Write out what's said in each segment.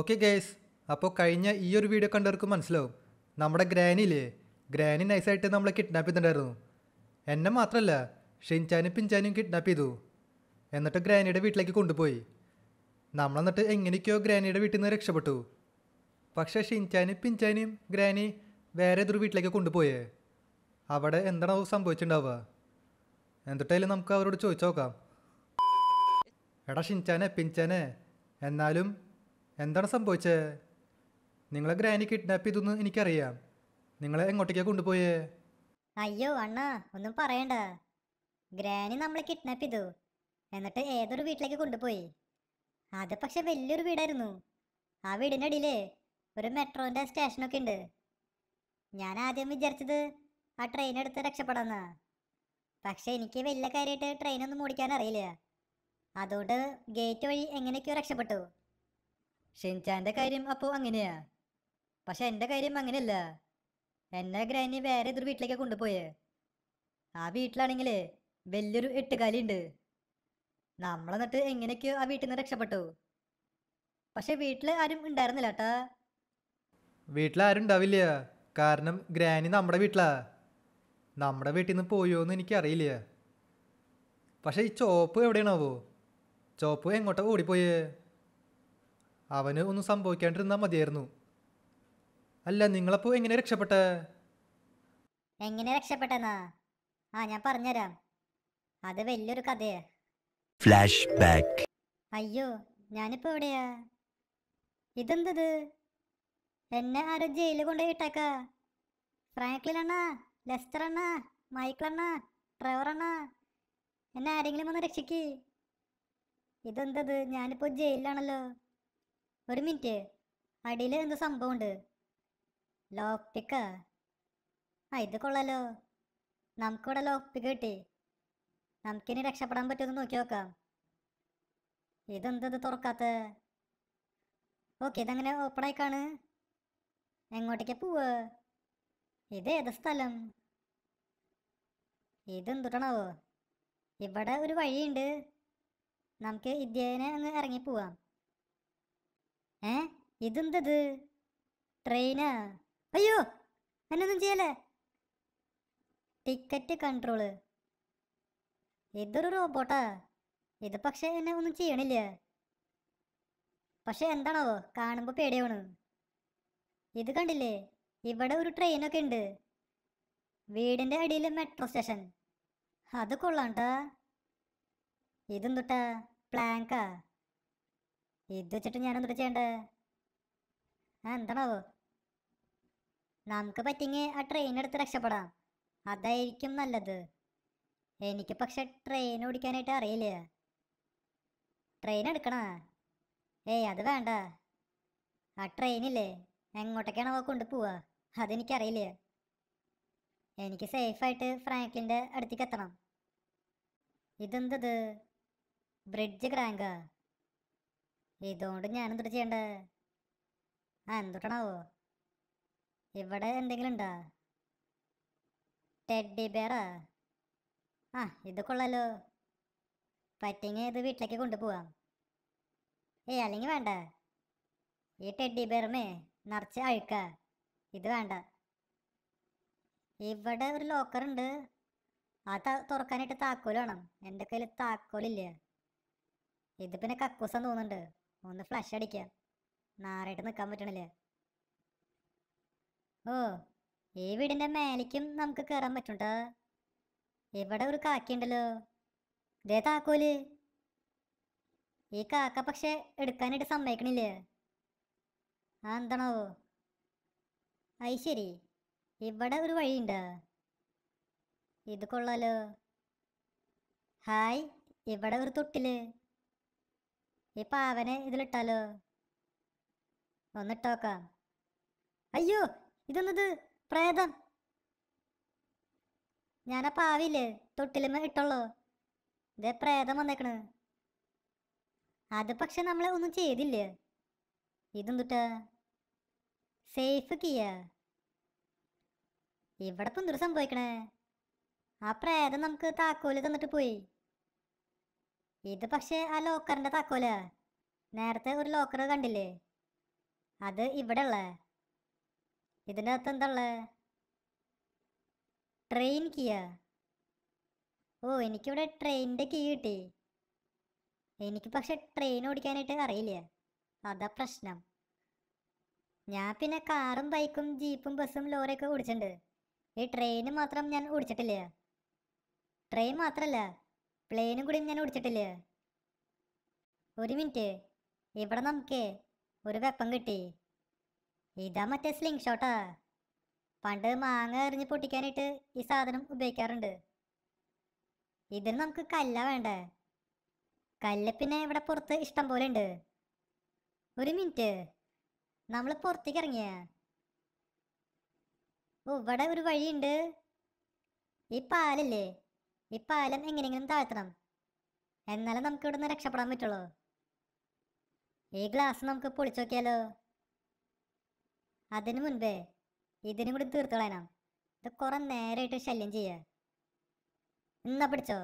okay guys അപ്പോൾ കഴിഞ്ഞ ഈ ഒരു വീഡിയോ കണ്ടവർക്ക് മനസ്സിലാവും നമ്മുടെ ഗ്രാനിയില്ലേ ഗ്രാനി നൈസായിട്ട് നമ്മളെ കിഡ്നാപ്പ് ചെയ്തിട്ടുണ്ടായിരുന്നു എന്നെ മാത്രമല്ല ഷിൻചാനും പിൻചാനും കിഡ്നാപ്പ് ചെയ്തു എന്നിട്ട് ഗ്രാനിയുടെ വീട്ടിലേക്ക് കൊണ്ടുപോയി നമ്മളെന്നിട്ട് എങ്ങനെയൊക്കെയോ ഗ്രാനിയുടെ വീട്ടിൽ നിന്ന് രക്ഷപ്പെട്ടു പക്ഷേ ഷിൻചാനും പിൻചാനിയും ഗ്രാനി വേറെ ഏതൊരു വീട്ടിലേക്ക് കൊണ്ടുപോയേ അവിടെ എന്താണോ സംഭവിച്ചിട്ടുണ്ടാവുക എന്നിട്ടായാലും നമുക്ക് അവരോട് ചോദിച്ചു നോക്കാം എടാ ഷിൻചാനെ പിൻചാനെ എന്നാലും എന്താണ് സംഭവിച്ചേ നിങ്ങളെ ഗ്രാനി കിഡ്നാപ്പ് ചെയ്തെന്ന് എനിക്കറിയാം നിങ്ങളെ എങ്ങോട്ടേക്കാണ് കൊണ്ടുപോയേ അയ്യോ അണ്ണ ഒന്നും പറയണ്ട ഗ്രാനി നമ്മളെ കിഡ്നാപ്പ് ചെയ്തു എന്നിട്ട് ഏതൊരു വീട്ടിലേക്ക് കൊണ്ടുപോയി അത് പക്ഷെ വലിയൊരു വീടായിരുന്നു ആ വീടിന്റെ അടിയിൽ ഒരു മെട്രോൻ്റെ സ്റ്റേഷനൊക്കെ ഉണ്ട് ഞാൻ ആദ്യം വിചാരിച്ചത് ആ ട്രെയിൻ എടുത്ത് രക്ഷപ്പെടാമെന്നാ പക്ഷെ എനിക്ക് വലിയ കാര്യമായിട്ട് ട്രെയിനൊന്നും ഓടിക്കാൻ അറിയില്ല അതുകൊണ്ട് ഗേറ്റ് വഴി എങ്ങനെയൊക്കെയോ രക്ഷപ്പെട്ടു ഷിൻചാന്റെ കാര്യം അപ്പോ അങ്ങനെയാ പക്ഷെ എൻ്റെ കാര്യം അങ്ങനെയല്ല എന്നെ ഗ്രാനി വേറെ ഇതൊരു വീട്ടിലേക്ക് കൊണ്ടുപോയേ ആ വീട്ടിലാണെങ്കിൽ വലിയൊരു എട്ടുകാലിയുണ്ട് നമ്മളെന്നിട്ട് എങ്ങനെയൊക്കെയോ ആ വീട്ടിൽ നിന്ന് രക്ഷപ്പെട്ടു പക്ഷെ വീട്ടിൽ ആരും ഉണ്ടായിരുന്നില്ല കേട്ടാ ആരും ഉണ്ടാവില്ല കാരണം ഗ്രാനി നമ്മുടെ വീട്ടിലാ നമ്മുടെ വീട്ടിൽ നിന്ന് പോയോ എന്ന് എനിക്കറിയില്ല പക്ഷെ ഈ ചോപ്പ് എവിടെയാണാവോ ചോപ്പ് എങ്ങോട്ടാ ഓടിപ്പോയേ അവന് ഒന്നും സംഭവിക്കാണ്ടിരുന്നാൽ മതിയായിരുന്നു അല്ല നിങ്ങളപ്പോ എങ്ങനെ രക്ഷപ്പെട്ട എങ്ങനെ രക്ഷപ്പെട്ടെന്നാ ആ ഞാൻ പറഞ്ഞുതരാം അത് വലിയൊരു കഥയാ ഫ്ലാഷ് ബാക്ക് അയ്യോ ഞാനിപ്പോ എവിടെയാ ഇതെന്തത് എന്നെ ആരും ജയിലിൽ കൊണ്ടുപോയി ഫ്രാങ്ക്ലിൻ അണ്ണ ലെസ്റ്റർ അണ്ണ മൈക്കിൾ അണ്ണ ട്രെവർ അണ്ണ എന്നെ ആരെങ്കിലും ഒന്ന് രക്ഷിക്ക് ഇതെന്തത് ഞാനിപ്പോ ജയിലിലാണല്ലോ ഒരു മിനിറ്റ് അടിയിൽ എന്ത് സംഭവമുണ്ട് ലോക്ക് പിക്കാ ആ ഇത് കൊള്ളാലോ നമുക്കിവിടെ ലോക്ക് പിക്ക് കിട്ടി നമുക്കിനി രക്ഷപ്പെടാൻ പറ്റുമെന്ന് നോക്കി നോക്കാം ഇതെന്തത് തുറക്കാത്ത ഓക്കെ ഇതങ്ങനെ ഓപ്പൺ ആയിക്കാണ് എങ്ങോട്ടേക്ക് പോവ് ഇത് ഏത് സ്ഥലം ഇതെന്തുട്ടണാവോ ഇവിടെ ഒരു വഴിയുണ്ട് നമുക്ക് ഇദ്ദേഹനെ അങ്ങ് ഇറങ്ങി പോവാം ഏ ഇതെന്തത് ട്രെയിനാ അയ്യോ എന്നൊന്നും ചെയ്യല്ലേ ടിക്കറ്റ് കൺട്രോള് ഇതൊരു റോബോട്ടാ ഇത് പക്ഷെ എന്നെ ഒന്നും ചെയ്യണില്ല പക്ഷെ എന്താണോ കാണുമ്പോൾ പേടിയാണ് ഇത് കണ്ടില്ലേ ഇവിടെ ഒരു ട്രെയിനൊക്കെ ഉണ്ട് വീടിൻ്റെ അടിയിൽ മെട്രോ സ്റ്റേഷൻ അത് കൊള്ളാണ്ടാ കേട്ടാ ഇതെന്തുട്ടാ പ്ലാങ്കാ ഇത് വെച്ചിട്ട് ഞാനെന്തിട്ട് ചെയ്യണ്ടേ ആ എന്താണാവോ നമുക്ക് പറ്റിങ്ങി ആ ട്രെയിൻ എടുത്ത് രക്ഷപ്പെടാം അതായിരിക്കും നല്ലത് എനിക്ക് പക്ഷെ ട്രെയിൻ ഓടിക്കാനായിട്ട് അറിയില്ല ട്രെയിൻ എടുക്കണ ഏയ് അത് വേണ്ട ആ ട്രെയിനില്ലേ എങ്ങോട്ടൊക്കെയാണ് അവ കൊണ്ടുപോവുക അതെനിക്കറിയില്ല എനിക്ക് സേഫായിട്ട് ഫ്രാങ്ക്ലിന്റെ അടുത്തേക്ക് എത്തണം ഇതെന്തത് ബ്രിഡ്ജ് ക്രാങ്കാ ഇതുകൊണ്ട് ഞാൻ എന്തിട്ട് ചെയ്യണ്ടേ ആ എന്തുട്ടാണാവോ ഇവിടെ എന്തെങ്കിലും ഉണ്ടോ ടെഡ്ഡി ബെയറാ ആ ഇത് കൊള്ളാലോ പറ്റിങ്ങ ഇത് വീട്ടിലേക്ക് കൊണ്ടുപോവാം ഏയ് അല്ലെങ്കിൽ വേണ്ട ഈ ടെഡ്ഡി ബെയറുമേ നിറച്ച് അഴുക്ക ഇത് വേണ്ട ഇവിടെ ഒരു ലോക്കറുണ്ട് ആ തുറക്കാനായിട്ട് താക്കോൽ വേണം എൻ്റെ കയ്യിൽ താക്കോലില്ല ഇത് പിന്നെ കക്കൂസം തോന്നുന്നുണ്ട് ഒന്ന് ഫ്ലഷ് അടിക്കുക നാറായിട്ട് നിൽക്കാൻ പറ്റണില്ല ഓ ഈ വീടിൻ്റെ മേലേക്കും നമുക്ക് കയറാൻ പറ്റുണ്ടോ ഇവിടെ ഒരു കാക്കയുണ്ടല്ലോ ഇതേ താക്കോല് ഈ കാക്ക പക്ഷെ എടുക്കാനായിട്ട് സമ്മതിക്കണില്ല ആ എന്താണോ അത് ശരി ഇവിടെ ഒരു വഴിയുണ്ടോ ഇത് കൊള്ളാലോ ഹായ് ഇവിടെ ഒരു തൊട്ടില് ഇപ്പൊ അവനെ ഇതിലിട്ടാലോ ഒന്നിട്ടോക്കാം അയ്യോ ഇതൊന്നത് പ്രേതം ഞാനപ്പോൾ ആവില്ലേ തൊട്ടിലുമ ഇട്ടുള്ളൂ ഇതേ പ്രേതം വന്നേക്കണ് അത് പക്ഷെ നമ്മളെ ഒന്നും ചെയ്തില്ല ഇതെന്തുട്ട സേഫ് കിയ ഇവിടെ ഇപ്പം സംഭവിക്കണേ ആ പ്രേതം നമുക്ക് താക്കോല് തന്നിട്ട് പോയി ഇത് പക്ഷേ ആ ലോക്കറിന്റെ താക്കോല നേരത്തെ ഒരു ലോക്കർ കണ്ടില്ലേ അത് ഇവിടെ ഉള്ള ഇതിനകത്ത് എന്താ ട്രെയിൻ കീയ ഓ എനിക്കിവിടെ ട്രെയിനിൻ്റെ കീ കിട്ടി എനിക്ക് പക്ഷെ ട്രെയിൻ ഓടിക്കാനായിട്ട് അറിയില്ല അതാ പ്രശ്നം ഞാൻ പിന്നെ കാറും ബൈക്കും ജീപ്പും ബസ്സും ലോറിയൊക്കെ ഓടിച്ചിട്ടുണ്ട് ഈ ട്രെയിന് മാത്രം ഞാൻ ഓടിച്ചിട്ടില്ല ട്രെയിൻ മാത്രല്ല പ്ലെയിനും കൂടി ഞാൻ ഓടിച്ചിട്ടില്ലേ ഒരു മിനിറ്റ് ഇവിടെ നമുക്ക് ഒരു വെപ്പം കിട്ടി ഇതാ മറ്റേ സ്ലിംഗ് ഷോട്ടാ പണ്ട് മാങ്ങ എറിഞ്ഞ് പൊട്ടിക്കാനായിട്ട് ഈ സാധനം ഉപയോഗിക്കാറുണ്ട് ഇതിന് നമുക്ക് കല്ല വേണ്ടേ കല്ല് പിന്നെ ഇവിടെ പുറത്ത് ഇഷ്ടം പോലെ ഉണ്ട് ഒരു മിനിറ്റ് നമ്മൾ പുറത്തേക്ക് ഇറങ്ങിയ ഇവിടെ ഒരു വഴിയുണ്ട് ഈ പാലല്ലേ ഈ പാലം എങ്ങനെയെങ്കിലും താഴ്ത്തണം എന്നാലേ നമുക്ക് ഇവിടുന്ന് രക്ഷപ്പെടാൻ പറ്റുള്ളൂ ഈ ഗ്ലാസ് നമുക്ക് പൊളിച്ചു നോക്കിയാലോ അതിനു മുൻപേ ഇതിനും കൂടി തീർത്തുകളയണം ഇത് കുറെ നേരമായിട്ട് ശല്യം ചെയ്യുക എന്നാ പിടിച്ചോ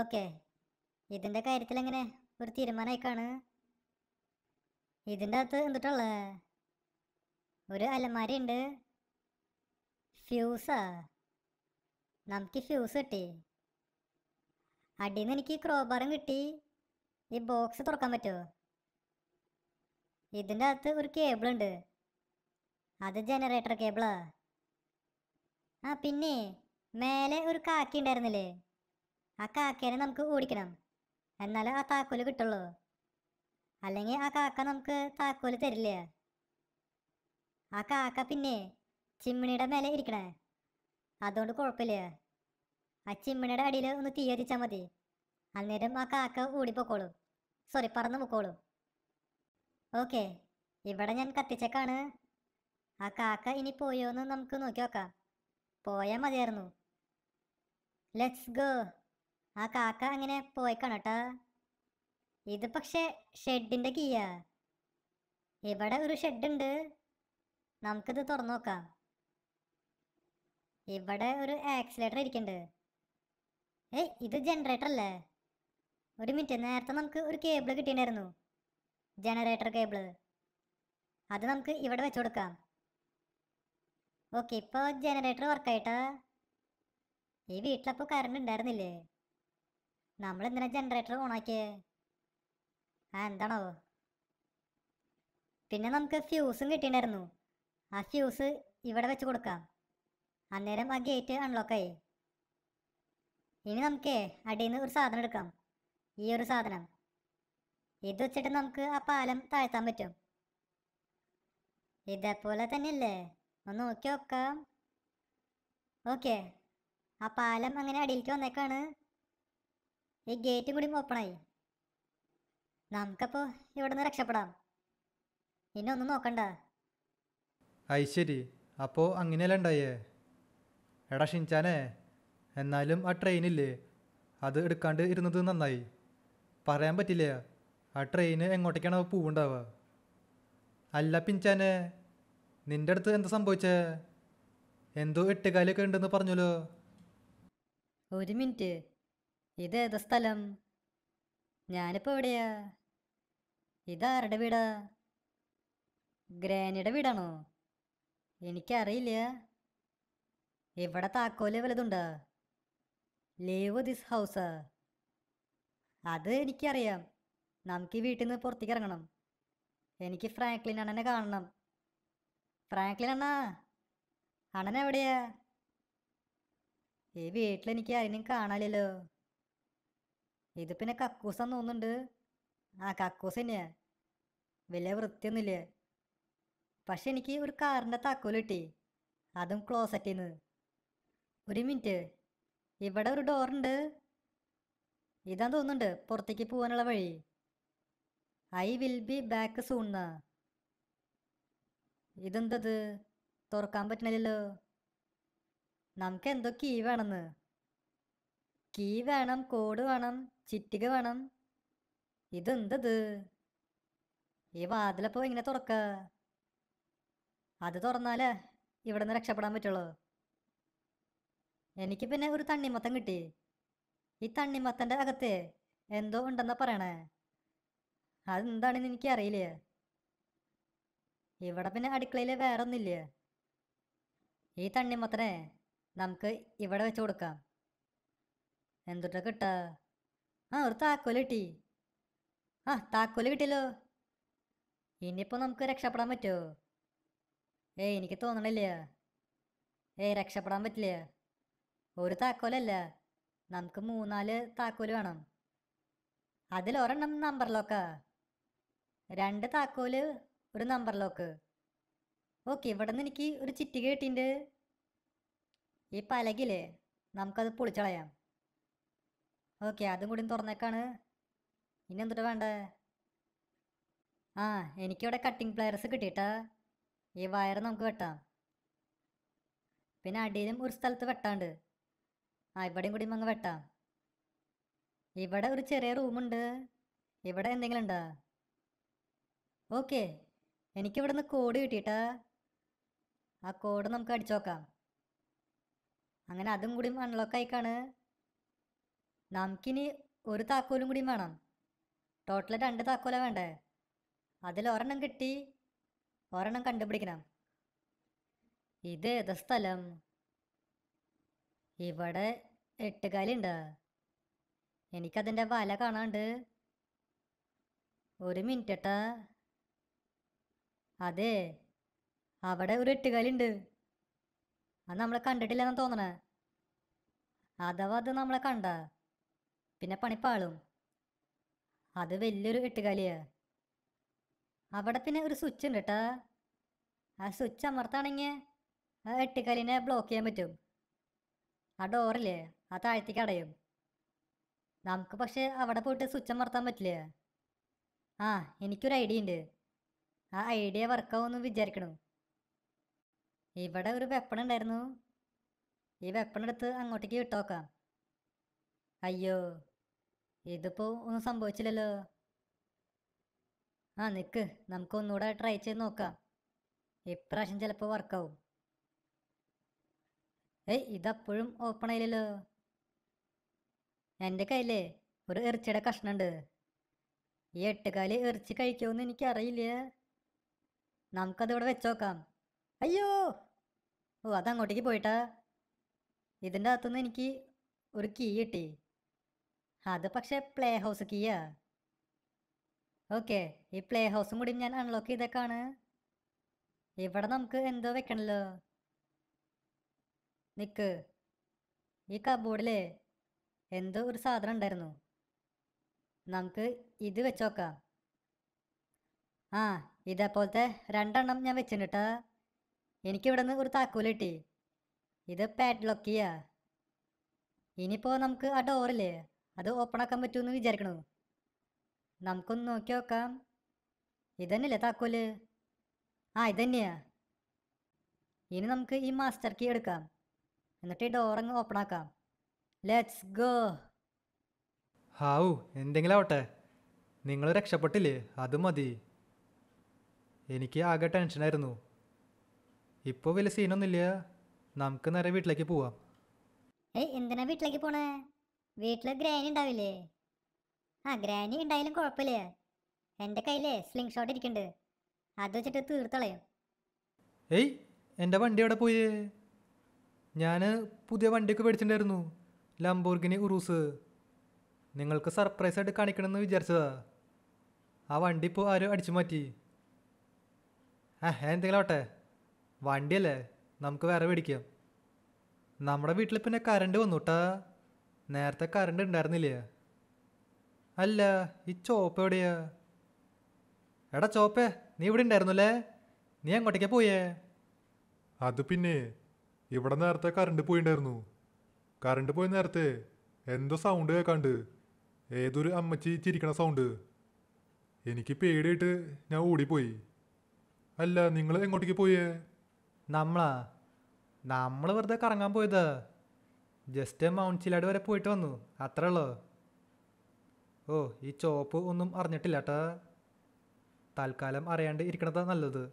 ഓക്കെ ഇതിൻ്റെ കാര്യത്തിൽ എങ്ങനെ ഒരു തീരുമാനമായിക്കാണ് ഇതിൻ്റെ അകത്ത് എന്തിട്ടുള്ളത് ഒരു അലമാരയുണ്ട് ഫ്യൂസാ നമുക്ക് ഫ്യൂസ് കിട്ടി അടിയിൽ എനിക്ക് ക്രോബാറും കിട്ടി ഈ ബോക്സ് തുറക്കാൻ പറ്റുമോ ഇതിൻ്റെ അകത്ത് ഒരു കേബിൾ ഉണ്ട് അത് ജനറേറ്റർ കേബിളാ ആ പിന്നെ മേലെ ഒരു കാക്കി ഉണ്ടായിരുന്നില്ലേ ആ കാക്കേനെ നമുക്ക് ഓടിക്കണം എന്നാലേ ആ താക്കോല് കിട്ടുള്ളൂ അല്ലെങ്കിൽ ആ കാക്ക നമുക്ക് താക്കോല് തരില്ല ആ കാക്ക പിന്നെ ചിമ്മിണിയുടെ മേലെ ഇരിക്കണേ അതുകൊണ്ട് കുഴപ്പമില്ല ആ ചിമ്മിണിയുടെ അടിയിൽ ഒന്ന് തീ മതി അന്നേരം ആ കാക്ക ഓടിപ്പോക്കോളൂ സോറി പറന്ന് പൊക്കോളൂ ഓക്കെ ഇവിടെ ഞാൻ കത്തിച്ചേക്കാണ് ആ കാക്ക ഇനി പോയോന്ന് നമുക്ക് നോക്കി നോക്കാം പോയാൽ മതിയായിരുന്നു ലെറ്റ്സ് ഗോ ആ കാക്ക അങ്ങനെ പോയിക്കാണ് കേട്ടോ ഇത് പക്ഷേ ഷെഡിൻ്റെ കീയാ ഇവിടെ ഒരു ഷെഡുണ്ട് നമുക്കിത് തുറന്നു നോക്കാം ഇവിടെ ഒരു ആക്സിലേറ്റർ ഇരിക്കണ്ട് ഏയ് ഇത് ജനറേറ്റർ അല്ലേ ഒരു മിനിറ്റ് നേരത്തെ നമുക്ക് ഒരു കേബിൾ കിട്ടിയിട്ടുണ്ടായിരുന്നു ജനറേറ്റർ കേബിൾ അത് നമുക്ക് ഇവിടെ വെച്ചു കൊടുക്കാം ഓക്കെ ഇപ്പോൾ ജനറേറ്റർ വർക്കായിട്ടാ ഈ വീട്ടിലപ്പോൾ കറണ്ട് ഉണ്ടായിരുന്നില്ലേ നമ്മൾ എന്തിനാ ജനറേറ്റർ ഓണാക്കിയേ ആ എന്താണോ പിന്നെ നമുക്ക് ഫ്യൂസും കിട്ടിയിട്ടുണ്ടായിരുന്നു ആ ഫ്യൂസ് ഇവിടെ വെച്ച് കൊടുക്കാം അന്നേരം ആ ഗേറ്റ് അൺലോക്കായി ഇനി നമുക്ക് അടിയിൽ നിന്ന് ഒരു സാധനം എടുക്കാം ഈ ഒരു സാധനം ഇത് വെച്ചിട്ട് നമുക്ക് ആ പാലം താഴ്ത്താൻ പറ്റും ഇതേപോലെ തന്നെയല്ലേ ഒന്ന് നോക്കി നോക്കാം ഓക്കെ ആ പാലം അങ്ങനെ അടിയിലേക്ക് വന്നേക്കാണ് ഈ ഗേറ്റും കൂടി ഓപ്പണായി നമുക്കപ്പോൾ ഇവിടെ നിന്ന് രക്ഷപ്പെടാം ഇനി ഒന്നും നോക്കണ്ട ഐശ്വരി അപ്പോൾ അങ്ങനെയല്ല ഉണ്ടായേ എടാ ഷിൻചാനേ എന്നാലും ആ ട്രെയിനില്ലേ അത് എടുക്കാണ്ട് ഇരുന്നത് നന്നായി പറയാൻ പറ്റില്ല ആ ട്രെയിന് എങ്ങോട്ടേക്കാണ് പൂവുണ്ടാവുക അല്ല പിഞ്ചാനെ നിൻ്റെ അടുത്ത് എന്താ സംഭവിച്ചേ എന്തോ എട്ടുകാലൊക്കെ ഉണ്ടെന്ന് പറഞ്ഞല്ലോ ഒരു മിനിറ്റ് ഇതേതാ സ്ഥലം ഞാനിപ്പോൾ എവിടെയാ ഇതാരുടെ വീടാ ഗ്രാനിയുടെ വീടാണോ എനിക്കറിയില്ല ഇവിടെ താക്കോല് വലുതുണ്ട് ലീവ് ദിസ് ഹൗസ് അത് എനിക്കറിയാം നമുക്ക് ഈ വീട്ടിൽ നിന്ന് പുറത്തേക്ക് ഇറങ്ങണം എനിക്ക് ഫ്രാങ്ക്ലിൻ അണ്ണനെ കാണണം ഫ്രാങ്ക്ലിൻ അണ്ണാ അണ്ണൻ എവിടെയാ ഈ വീട്ടിൽ എനിക്ക് ആരെയും കാണാനില്ലല്ലോ ഇത് പിന്നെ കക്കൂസാന്ന് തോന്നുന്നുണ്ട് ആ കക്കൂസ് തന്നെയാ വലിയ വൃത്തിയൊന്നുമില്ല പക്ഷെ എനിക്ക് ഒരു കാറിൻ്റെ താക്കോൽ കിട്ടി അതും ക്ലോസറ്റിന്ന് ഒരു മിനിറ്റ് ഇവിടെ ഒരു ഡോറുണ്ട് ഇതാ തോന്നുന്നുണ്ട് പുറത്തേക്ക് പോകാനുള്ള വഴി I will be back soon ഇതെന്തത് തുറക്കാൻ പറ്റണില്ലല്ലോ നമുക്ക് എന്തോ കീ വേണമെന്ന് കീ വേണം കോഡ് വേണം ചിറ്റിക വേണം ഇതെന്തത് ഈ വാതിലപ്പോ എങ്ങനെ തുറക്ക അത് തുറന്നാലേ ഇവിടെ നിന്ന് രക്ഷപ്പെടാൻ പറ്റുള്ളൂ എനിക്ക് പിന്നെ ഒരു തണ്ണിമത്തം കിട്ടി ഈ തണ്ണിമത്തന്റെ അകത്ത് എന്തോ ഉണ്ടെന്നാ പറയണേ അതെന്താണെന്ന് എനിക്ക് അറിയില്ലേ ഇവിടെ പിന്നെ അടുക്കളയിൽ വേറെ ഒന്നുമില്ലേ ഈ തണ്ണിമത്തനെ നമുക്ക് ഇവിടെ വെച്ച് കൊടുക്കാം എന്തുട്ടാ കിട്ട ആ ഒരു താക്കോൽ കിട്ടി ആ താക്കോൽ കിട്ടിയല്ലോ ഇനിയിപ്പോൾ നമുക്ക് രക്ഷപ്പെടാൻ പറ്റുമോ ഏയ് എനിക്ക് തോന്നണില്ല ഏയ് രക്ഷപ്പെടാൻ പറ്റില്ലേ ഒരു താക്കോലല്ല നമുക്ക് മൂന്നാല് താക്കോൽ വേണം അതിലൊരെണ്ണം നമ്പർ ലോക്കാ രണ്ട് താക്കോല് ഒരു നമ്പർ ലോക്ക് ഓക്കെ ഇവിടെ നിന്ന് എനിക്ക് ഒരു ചിറ്റി കിട്ടിയിട്ടുണ്ട് ഈ പലകില്ലേ നമുക്കത് പൊളിച്ചളയാം ഓക്കെ അതും കൂടി തുറന്നേക്കാണ് ഇനി എന്തുട്ടാ വേണ്ട ആ എനിക്കിവിടെ കട്ടിങ് പ്ലയേഴ്സ് കിട്ടിയിട്ടാ ഈ വയർ നമുക്ക് വെട്ടാം പിന്നെ അടിയിലും ഒരു സ്ഥലത്ത് വെട്ടാണ്ട് ആ ഇവിടെയും കൂടി അങ്ങ് വെട്ടാം ഇവിടെ ഒരു ചെറിയ റൂമുണ്ട് ഇവിടെ എന്തെങ്കിലും ഉണ്ടോ ഓക്കെ എനിക്കിവിടെ നിന്ന് കോഡ് കിട്ടിയിട്ടാ ആ കോഡ് നമുക്ക് അടിച്ചു നോക്കാം അങ്ങനെ അതും കൂടി അൺലോക്ക് ആയിക്കാണ് നമുക്കിനി ഒരു താക്കോലും കൂടിയും വേണം ടോട്ടൽ രണ്ട് താക്കോലാണ് വേണ്ടേ അതിൽ ഒരെണ്ണം കിട്ടി ഒരെണ്ണം കണ്ടുപിടിക്കണം ഇത് ഏത് സ്ഥലം ഇവിടെ എനിക്ക് എനിക്കതിൻ്റെ വല കാണാണ്ട് ഒരു മിനിറ്റ് ട്ടാ അതെ അവിടെ ഒരു എട്ടുകാലുണ്ട് അത് നമ്മളെ കണ്ടിട്ടില്ലെന്ന് തോന്നണേ അഥവാ അത് നമ്മളെ കണ്ട പിന്നെ പണിപ്പാളും അത് വലിയൊരു എട്ടുകാലിയാ അവിടെ പിന്നെ ഒരു സ്വിച്ച് ഉണ്ട് കേട്ടാ ആ സ്വിച്ച് അമർത്താണെങ്കിൽ ആ എട്ടുകാലിനെ ബ്ലോക്ക് ചെയ്യാൻ പറ്റും ആ ഡോറില്ലേ ആ താഴത്തേക്ക് അടയും നമുക്ക് പക്ഷെ അവിടെ പോയിട്ട് സ്വിച്ച് അമർത്താൻ പറ്റില്ല ആ എനിക്കൊരു ഐഡിയ ഉണ്ട് ആ ഐഡിയ വർക്കാവുമെന്ന് വിചാരിക്കണു ഇവിടെ ഒരു വെപ്പൺ ഉണ്ടായിരുന്നു ഈ വെപ്പൺ എടുത്ത് അങ്ങോട്ടേക്ക് വിട്ടോക്കാം അയ്യോ ഇതിപ്പോ ഒന്നും സംഭവിച്ചില്ലല്ലോ ആ നിക്ക് നമുക്ക് ഒന്നുകൂടെ ട്രൈ ചെയ്ത് നോക്കാം ഇപ്രാവശ്യം ചിലപ്പോൾ വർക്കാവും ഏയ് ഇതപ്പോഴും ഓപ്പൺ ആയില്ലല്ലോ എൻ്റെ കയ്യിലേ ഒരു ഇറച്ചിയുടെ കഷ്ണുണ്ട് ഈ എട്ടുകാല് ഇറച്ചി കഴിക്കുമെന്ന് എനിക്കറിയില്ല നമുക്കതിവിടെ വെച്ചോക്കാം അയ്യോ ഓ അതങ്ങോട്ടേക്ക് പോയിട്ടാ ഇതിൻ്റെ അകത്തുനിന്ന് എനിക്ക് ഒരു കീ കിട്ടി അത് പക്ഷേ പ്ലേ ഹൗസ് കീയാ ഓക്കെ ഈ പ്ലേ ഹൗസും കൂടി ഞാൻ അൺലോക്ക് ചെയ്തേക്കാണ് ഇവിടെ നമുക്ക് എന്തോ വെക്കണല്ലോ നിക്ക് ഈ കബോർഡില് എന്തോ ഒരു സാധനം ഉണ്ടായിരുന്നു നമുക്ക് ഇത് വെച്ചോക്കാം ആ ഇതേപോലത്തെ രണ്ടെണ്ണം ഞാൻ വെച്ചിട്ടുണ്ട് എനിക്കിവിടെ നിന്ന് ഒരു താക്കോൽ കിട്ടി ഇത് പാഡ്ലോക്ക് ചെയ്യാ ഇനിയിപ്പോൾ നമുക്ക് ആ ഡോറില്ലേ അത് ഓപ്പൺ ആക്കാൻ പറ്റുമെന്ന് വിചാരിക്കണു നമുക്കൊന്ന് നോക്കി നോക്കാം ഇതന്നെയല്ലേ താക്കോല് ആ ഇതന്നെയാ ഇനി നമുക്ക് ഈ മാസ്റ്റർ കീ എടുക്കാം എന്നിട്ട് ഈ ഡോർ അങ്ങ് ഓപ്പൺ ആക്കാം ലെറ്റ്സ് ഗോ ഹാവു എന്തെങ്കിലും ആവട്ടെ നിങ്ങൾ രക്ഷപ്പെട്ടില്ലേ അത് മതി എനിക്ക് ആകെ ടെൻഷനായിരുന്നു ഇപ്പോൾ വലിയ സീനൊന്നുമില്ല നമുക്ക് നേരെ വീട്ടിലേക്ക് പോവാം ഏയ് എന്തിനാ വീട്ടിലേക്ക് പോണേ വീട്ടിൽ ഗ്രാനി ഉണ്ടാവില്ലേ ആ ഗ്രാനി ഉണ്ടായാലും കുഴപ്പമില്ല എൻ്റെ കയ്യിലേ സ്ലിംഗ് ഷോട്ട് ഇരിക്കുന്നുണ്ട് അത് വെച്ചിട്ട് തീർത്തളയും ഏയ് എൻ്റെ വണ്ടി എവിടെ പോയേ ഞാൻ പുതിയ വണ്ടിയൊക്കെ മേടിച്ചിട്ടുണ്ടായിരുന്നു ലംബോർഗിനി ഉറൂസ് നിങ്ങൾക്ക് സർപ്രൈസ് ആയിട്ട് കാണിക്കണമെന്ന് വിചാരിച്ചതാ ആ വണ്ടി ഇപ്പോൾ ആരും അടിച്ചു മാറ്റി ആ എന്തെങ്കിലും ആവട്ടെ വണ്ടിയല്ലേ നമുക്ക് വേറെ മേടിക്കാം നമ്മുടെ വീട്ടിൽ പിന്നെ കറണ്ട് കേട്ടാ നേരത്തെ കറണ്ട് ഉണ്ടായിരുന്നില്ല അല്ല ഈ ചോപ്പ എവിടെയാ എടാ ചോപ്പേ നീ ഇവിടെ ഉണ്ടായിരുന്നല്ലേ നീ എങ്ങോട്ടേക്കാ പോയേ അത് പിന്നെ ഇവിടെ നേരത്തെ കറണ്ട് പോയിണ്ടായിരുന്നു കറണ്ട് പോയി നേരത്തെ എന്തോ സൗണ്ട് കേൾക്കാണ്ട് ഏതൊരു അമ്മച്ചി ചിരിക്കണ സൗണ്ട് എനിക്ക് പേടിയിട്ട് ഞാൻ ഓടിപ്പോയി അല്ല നിങ്ങൾ എങ്ങോട്ടേക്ക് പോയേ നമ്മളാ നമ്മൾ വെറുതെ കറങ്ങാൻ പോയതാ ജസ്റ്റ് മൗണ്ട് ചിലാട് വരെ പോയിട്ട് വന്നു അത്രേ ഉള്ളൂ ഓ ഈ ചോപ്പ് ഒന്നും അറിഞ്ഞിട്ടില്ല കേട്ടാ തൽക്കാലം അറിയാണ്ട് ഇരിക്കണതാ നല്ലത്